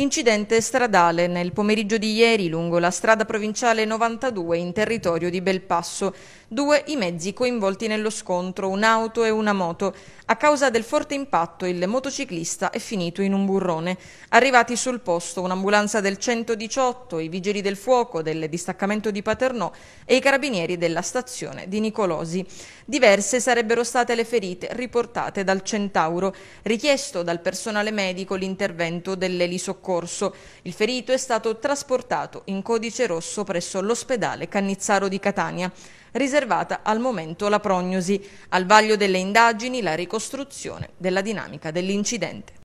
Incidente stradale nel pomeriggio di ieri lungo la strada provinciale 92 in territorio di Belpasso. Due i mezzi coinvolti nello scontro, un'auto e una moto. A causa del forte impatto il motociclista è finito in un burrone. Arrivati sul posto un'ambulanza del 118, i vigili del fuoco del distaccamento di Paternò e i carabinieri della stazione di Nicolosi. Diverse sarebbero state le ferite riportate dal Centauro, richiesto dal personale medico l'intervento dell'elisoccorso soccorso. Il ferito è stato trasportato in codice rosso presso l'ospedale Cannizzaro di Catania. Riservata al momento la prognosi. Al vaglio delle indagini la ricostruzione della dinamica dell'incidente.